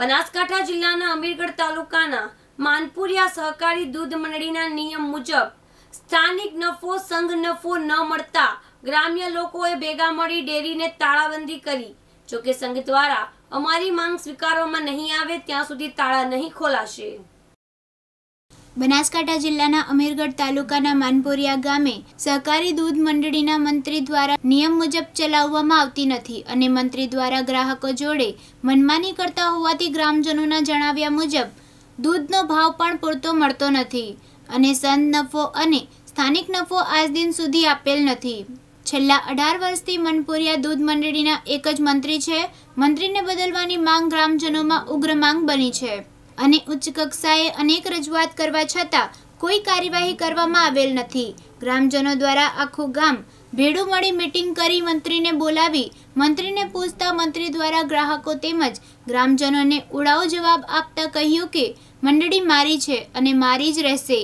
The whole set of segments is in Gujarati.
બનાસકાંઠા જિલ્લાના અમીરગઢ તાલુકાના માનપુરિયા સહકારી દૂધ મંડળીના નિયમ મુજબ સ્થાનિક નફો સંઘ નફો ન મળતા ગ્રામ્ય લોકોએ ભેગા મળી ડેરીને તાળાબંધી કરી જોકે સંઘ દ્વારા અમારી માંગ સ્વીકારવામાં નહીં આવે ત્યાં સુધી તાળા નહીં ખોલાશે બનાસકાંઠા જિલ્લાના અમીરગઢ તાલુકાના માનપુરિયા ગામે સહકારી દૂધ મંડળીના મંત્રી દ્વારા નિયમ મુજબ ચલાવવામાં આવતી નથી અને મંત્રી દ્વારા ગ્રાહકો જોડે મનમાની કરતા હોવાથી ગ્રામજનોના જણાવ્યા મુજબ દૂધનો ભાવ પણ પૂરતો મળતો નથી અને સંત નફો અને સ્થાનિક નફો આજ દિન સુધી આપેલ નથી છેલ્લા અઢાર વર્ષથી મનપુરિયા દૂધ મંડળીના એક જ મંત્રી છે મંત્રીને બદલવાની માંગ ગ્રામજનોમાં ઉગ્ર માંગ બની છે અને ઉચ્ચ કક્ષાએ અનેક રજૂઆત કરવા છતાં કોઈ કાર્યવાહી કરવામાં આવેલ નથી ગ્રામજનો દ્વારા આખું ગામ ભેડું મળી મીટિંગ કરી મંત્રીને બોલાવી મંત્રીને પૂછતા મંત્રી દ્વારા ગ્રાહકો તેમજ ગ્રામજનોને ઉડાવ જવાબ આપતા કહ્યું કે મંડળી મારી છે અને મારી જ રહેશે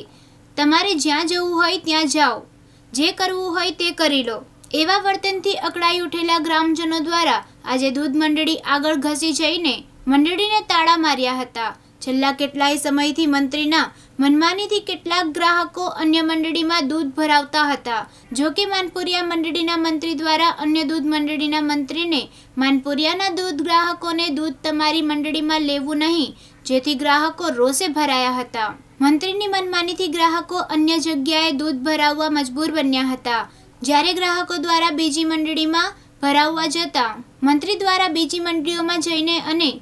તમારે જ્યાં જવું હોય ત્યાં જાઓ જે કરવું હોય તે કરી લો એવા વર્તનથી અકળાઈ ઉઠેલા ગ્રામજનો દ્વારા આજે દૂધ મંડળી આગળ ઘસી જઈને મંડળીને તાળા માર્યા હતા છેલ્લા કેટલાય સમયથી મંત્રીના મનમાનીથી કેટલાક ગ્રાહકો અન્ય મંડળીમાં દૂધ ભરાવતા હતા જો કે માનપુરિયા મંડળીના મંત્રી દ્વારા અન્ય દૂધ મંડળીના મંત્રીને માનપુરિયાના દૂધ ગ્રાહકોને દૂધ તમારી મંડળીમાં લેવું નહીં જેથી ગ્રાહકો રોષે ભરાયા હતા મંત્રીની મનમાનીથી ગ્રાહકો અન્ય જગ્યાએ દૂધ ભરાવવા મજબૂર બન્યા હતા જ્યારે ગ્રાહકો દ્વારા બીજી મંડળીમાં ભરાવવા જતા મંત્રી દ્વારા બીજી મંડળીઓમાં જઈને અને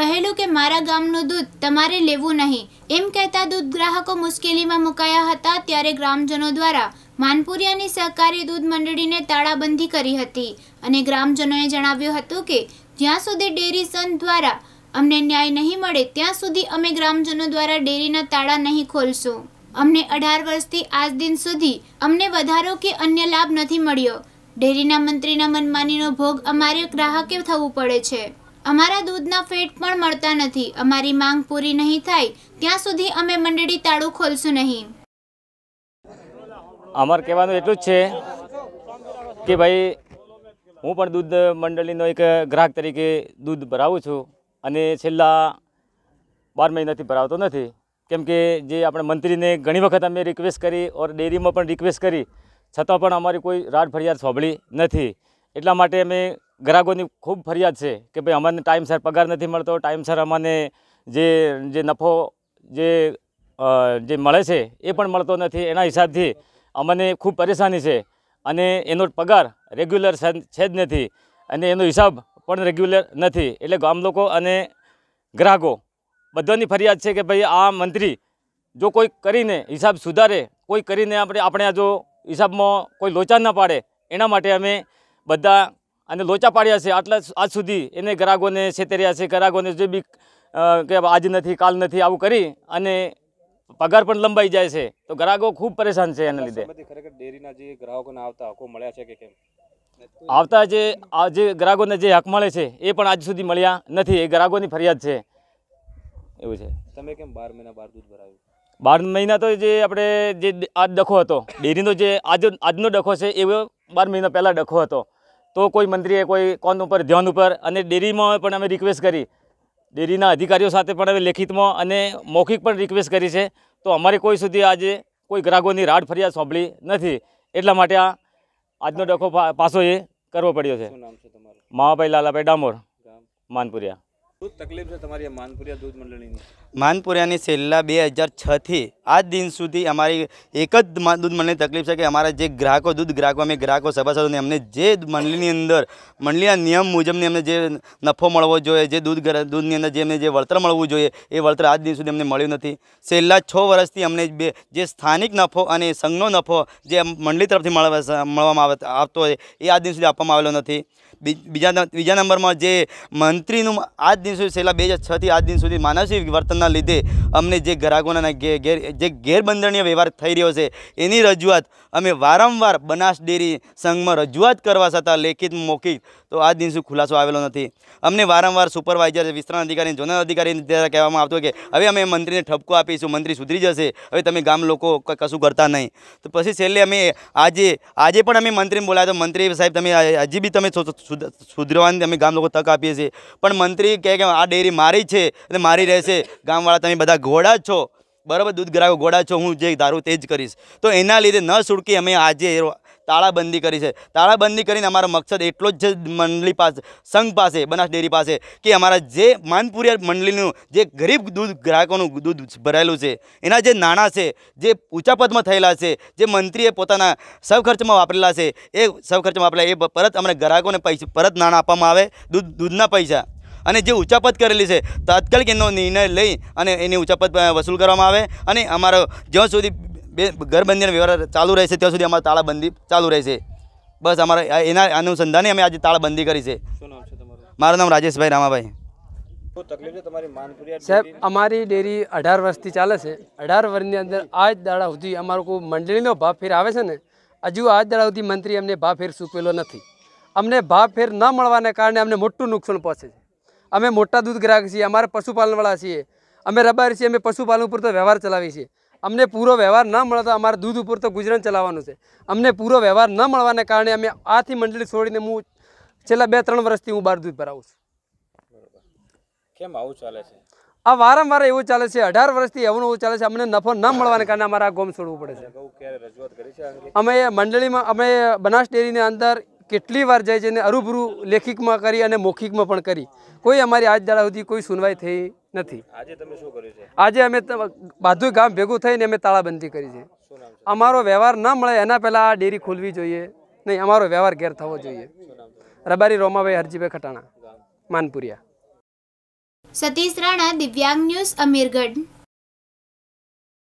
કહેલું કે મારા ગામનું દૂધ તમારે લેવું નહીં એમ કહેતા દૂધ ગ્રાહકો મુશ્કેલીમાં મુકાયા હતા ત્યારે ગ્રામજનો દ્વારા માનપુરિયાની સહકારી દૂધ મંડળીને તાળાબંધી કરી હતી અને ગ્રામજનોએ જણાવ્યું હતું કે જ્યાં સુધી ડેરી સંઘ દ્વારા અમને ન્યાય નહીં મળે ત્યાં સુધી અમે ગ્રામજનો દ્વારા ડેરીના તાળા નહીં ખોલશું અમને અઢાર વર્ષથી આજ દિન સુધી અમને વધારો કે અન્ય લાભ નથી મળ્યો ડેરીના મંત્રીના મનમાનીનો ભોગ અમારે ગ્રાહકે થવું પડે છે અમારા દૂધના ફેટ પણ મળતા નથી અમારી માંગ પૂરી નહીં થાય ત્યાં સુધી અમે મંડળી તાળું ખોલશું નહીં અમાર કહેવાનું એટલું જ છે કે ભાઈ હું પણ દૂધ મંડળીનો એક ગ્રાહક તરીકે દૂધ ભરાવું છું અને છેલ્લા બાર મહિનાથી ભરાવતો નથી કેમ કે જે આપણે મંત્રીને ઘણી વખત અમે રિક્વેસ્ટ કરી ઓર ડેરીમાં પણ રિક્વેસ્ટ કરી છતાં પણ અમારી કોઈ રાડ ફરિયાદ સાંભળી નથી એટલા માટે અમે ગ્રાહકોની ખૂબ ફરિયાદ છે કે ભાઈ અમને ટાઈમસર પગાર નથી મળતો ટાઈમસર અમને જે જે નફો જે જે મળે છે એ પણ મળતો નથી એના હિસાબથી અમને ખૂબ પરેશાની છે અને એનો પગાર રેગ્યુલર છે જ નથી અને એનો હિસાબ પણ રેગ્યુલર નથી એટલે ગામ લોકો અને ગ્રાહકો બધાની ફરિયાદ છે કે ભાઈ આ મંત્રી જો કોઈ કરીને હિસાબ સુધારે કોઈ કરીને આપણે આપણે આ જો હિસાબમાં કોઈ લોચા ન પાડે એના માટે અમે બધા અને લોચા પાડ્યા છે આટલા આજ સુધી એને ગ્રાહકોને છેતર્યા છે ગ્રાહકોને જે બી કે આજ નથી કાલ નથી આવું કરી અને પગાર પણ લંબાઈ જાય છે તો ગ્રાહકો ખૂબ પરેશાન છે એના લીધે ડેરીના જે ગ્રાહકોને આવતા હકો મળ્યા છે કે કેમ આવતા જે આ જે ગ્રાહકોને જે હક મળે છે એ પણ આજ સુધી મળ્યા નથી એ ગ્રાહકોની ફરિયાદ છે એવું છે તમે કેમ બાર મહિના બાર દૂધ ભરાયું બાર મહિના તો જે આપણે જે આજ ડખો હતો ડેરીનો જે આજ આજનો ડખો છે એવો બાર મહિના પહેલાં ડખો હતો તો કોઈ મંત્રીએ કોઈ કોન ઉપર ધ્યાન ઉપર અને ડેરીમાં પણ અમે રિક્વેસ્ટ કરી ડેરીના અધિકારીઓ સાથે પણ અમે લેખિતમાં અને મૌખિક પણ રિક્વેસ્ટ કરી છે તો અમારે કોઈ સુધી આજે કોઈ ગ્રાહકોની રાડ ફરિયાદ સાંભળી નથી એટલા માટે આ આજનો ડખો પાછો એ કરવો પડ્યો છે માવાભાઈ લાલાભાઈ ડામોર માનપુરિયા દૂધ મંડળીની માનપુરિયાની છેલ્લા બે હજાર છથી આજ દિન સુધી અમારી એક જ દૂધ મંડળીની તકલીફ છે કે અમારા જે ગ્રાહકો દૂધ ગ્રાહકો અમે ગ્રાહકો સભા સભાસદોને અમને જે મંડળીની અંદર મંડળીના નિયમ મુજબની અમને જે નફો મળવો જોઈએ જે દૂધ દૂધની અંદર જે અમને જે વળતર મળવું જોઈએ એ વળતર આજ દિન સુધી અમને મળ્યું નથી છેલ્લા છ વર્ષથી અમને બે જે સ્થાનિક નફો અને સંઘનો નફો જે મંડળી તરફથી મળવામાં આવતો હોય એ આજ દિન સુધી આપવામાં આવેલો નથી બીજા બીજા નંબરમાં જે મંત્રીનું આજ દિન સુધી છેલ્લા બે હજાર છથી આજ દિન સુધી માનસિક વર્તનના લીધે અમને જે ગ્રાહકોના ગેર જે ગેરબંધણીય વ્યવહાર થઈ રહ્યો છે એની રજૂઆત અમે વારંવાર બનાસ ડેરી સંઘમાં રજૂઆત કરવા છતાં લેખિત મૌખિક તો આજ દિન સુધી ખુલાસો આવેલો નથી અમને વારંવાર સુપરવાઇઝર વિસ્તરણ અધિકારી જોનલ અધિકારી દ્વારા કહેવામાં આવતું કે હવે અમે મંત્રીને ઠપકો આપીશું મંત્રી સુધરી જશે હવે તમે ગામ લોકો કશું કરતા નહીં તો પછી છેલ્લે અમે આજે આજે પણ અમે મંત્રીને બોલાવ્યા તો મંત્રી સાહેબ તમે હજી બી તમે સુધરવાની અમે ગામ લોકો તક આપીએ છીએ પણ મંત્રી કહે કે આ ડેરી મારી છે અને મારી રહેશે ગામવાળા તમે બધા ઘોડા છો બરાબર દૂધ ગ્રાહકો ઘોડા છો હું જે દારૂ તે જ કરીશ તો એના લીધે ન સુડકી અમે આજે તાળાબંધી કરી છે તાળાબંધી કરીને અમારો મકસદ એટલો જ મંડળી પાસે સંઘ પાસે બનાસ ડેરી પાસે કે અમારા જે માનપુરિયા મંડળીનું જે ગરીબ દૂધ ગ્રાહકોનું દૂધ ભરાયેલું છે એના જે નાણાં છે જે ઊંચા પદમાં થયેલા છે જે મંત્રીએ પોતાના ખર્ચમાં વાપરેલા છે એ સૌ ખર્ચમાં વાપરેલા એ પરત અમને ગ્રાહકોને પૈસા પરત નાણાં આપવામાં આવે દૂધ દૂધના પૈસા અને જે ઊંચાપત કરેલી છે તાત્કાલિક એનો નિર્ણય લઈ અને એની ઊંચાપત વસૂલ કરવામાં આવે અને અમારો જ્યાં સુધી બે ઘરબંધીનો વ્યવહાર ચાલુ રહેશે ત્યાં સુધી અમારે તાળાબંધી ચાલુ રહેશે બસ અમારા એના અનુસંધાને અમે આજે તાળાબંધી કરી છે મારું નામ રાજેશભાઈ રામાભાઈ સાહેબ અમારી ડેરી અઢાર વર્ષથી ચાલે છે અઢાર વર્ષની અંદર આ જ દાડા સુધી અમારો કોઈ મંડળીનો ભાવ ફેર આવે છે ને હજુ આજ જ દાડા સુધી મંત્રી અમને ભાવ ફેર સૂકવેલો નથી અમને ભાવ ફેર ન મળવાને કારણે અમને મોટું નુકસાન પહોંચે છે અમે મોટા દૂધ ગ્રાહક છીએ અમારે પશુપાલનવાળા છીએ અમે રબારી છીએ અમે પશુપાલન ઉપર તો વ્યવહાર ચલાવીએ છીએ અમને પૂરો વ્યવહાર ન મળે તો અમારે દૂધ ઉપર તો ગુજરાન ચલાવવાનું છે અમને પૂરો વ્યવહાર ન મળવાને કારણે અમે આથી મંડળી છોડીને હું છેલ્લા બે ત્રણ વર્ષથી હું બાર દૂધ ભરાવું છું કેમ આવું ચાલે છે આ વારંવાર એવું ચાલે છે અઢાર વર્ષથી એવું એવું ચાલે છે અમને નફો ન મળવાને કારણે અમારે આ ગોમ છોડવું પડે છે અમે મંડળીમાં અમે બનાસ ડેરીની અંદર કેટલી વાર જઈ છે અને અરૂબરૂ લેખિકમાં કરી અને મૌખિકમાં પણ કરી કોઈ અમારી આજ દાડા સુધી કોઈ સુનવાઈ થઈ નથી આજે તમે શું કર્યું અમે બધું ગામ ભેગું થઈને અમે તાળાબંધી કરી છે અમારો વ્યવહાર ના મળે એના પહેલાં આ ડેરી ખોલવી જોઈએ નહીં અમારો વ્યવહાર ઘેર થવો જોઈએ રબારી રોમાભાઈ હરજીભાઈ ખટાણા માનપુરિયા સતીશ રાણા દિવ્યાંગ ન્યૂઝ અમીરગઢ